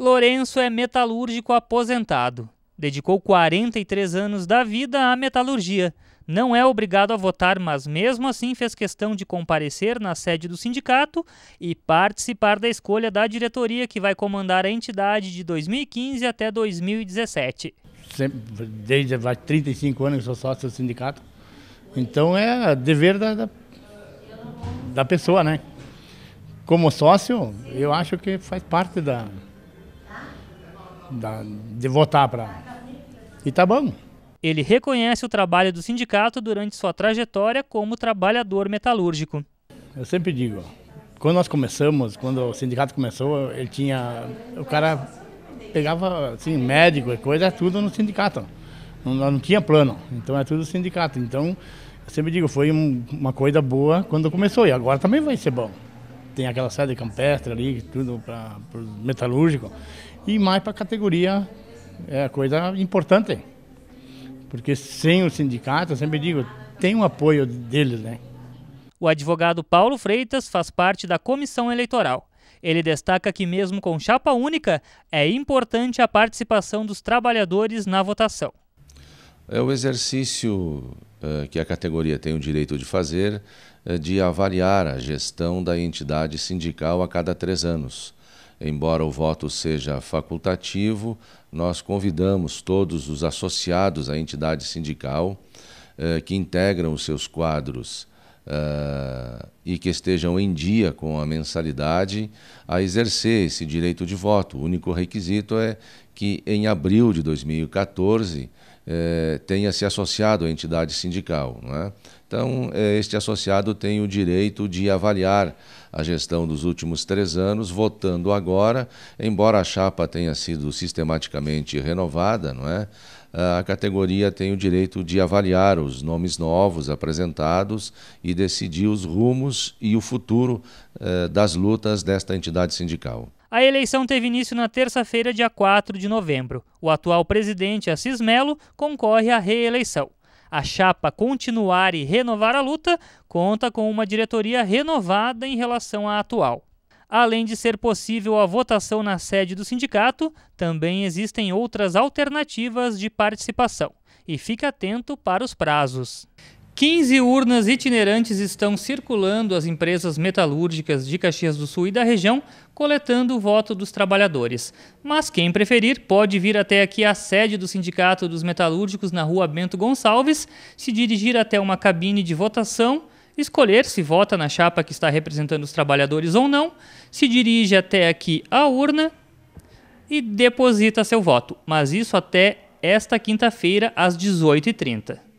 Lourenço é metalúrgico aposentado. Dedicou 43 anos da vida à metalurgia. Não é obrigado a votar, mas mesmo assim fez questão de comparecer na sede do sindicato e participar da escolha da diretoria que vai comandar a entidade de 2015 até 2017. Sempre, desde há 35 anos que sou sócio do sindicato. Então é dever da, da, da pessoa, né? Como sócio, eu acho que faz parte da, da, de votar para e tá bom? Ele reconhece o trabalho do sindicato durante sua trajetória como trabalhador metalúrgico. Eu sempre digo, quando nós começamos, quando o sindicato começou, ele tinha. O cara pegava assim, médico e coisa, é tudo no sindicato. Não, não tinha plano, então é tudo sindicato. Então, eu sempre digo, foi um, uma coisa boa quando começou e agora também vai ser bom tem aquela sede campestre ali, tudo para metalúrgico, e mais para a categoria é coisa importante. Porque sem o sindicato, eu sempre digo, tem o apoio deles, né? O advogado Paulo Freitas faz parte da comissão eleitoral. Ele destaca que, mesmo com chapa única, é importante a participação dos trabalhadores na votação. É o exercício eh, que a categoria tem o direito de fazer eh, de avaliar a gestão da entidade sindical a cada três anos. Embora o voto seja facultativo, nós convidamos todos os associados à entidade sindical eh, que integram os seus quadros e que estejam em dia com a mensalidade a exercer esse direito de voto. O único requisito é que, em abril de 2014, é, tenha se associado à entidade sindical. É? Então, é, este associado tem o direito de avaliar a gestão dos últimos três anos, votando agora, embora a chapa tenha sido sistematicamente renovada, não é? a categoria tem o direito de avaliar os nomes novos apresentados e decidir os rumos e o futuro eh, das lutas desta entidade sindical. A eleição teve início na terça-feira, dia 4 de novembro. O atual presidente, Assis Melo, concorre à reeleição. A chapa Continuar e Renovar a Luta conta com uma diretoria renovada em relação à atual. Além de ser possível a votação na sede do sindicato, também existem outras alternativas de participação. E fique atento para os prazos. 15 urnas itinerantes estão circulando as empresas metalúrgicas de Caxias do Sul e da região, coletando o voto dos trabalhadores. Mas quem preferir pode vir até aqui à sede do Sindicato dos Metalúrgicos na rua Bento Gonçalves, se dirigir até uma cabine de votação, escolher se vota na chapa que está representando os trabalhadores ou não, se dirige até aqui à urna e deposita seu voto. Mas isso até esta quinta-feira às 18h30.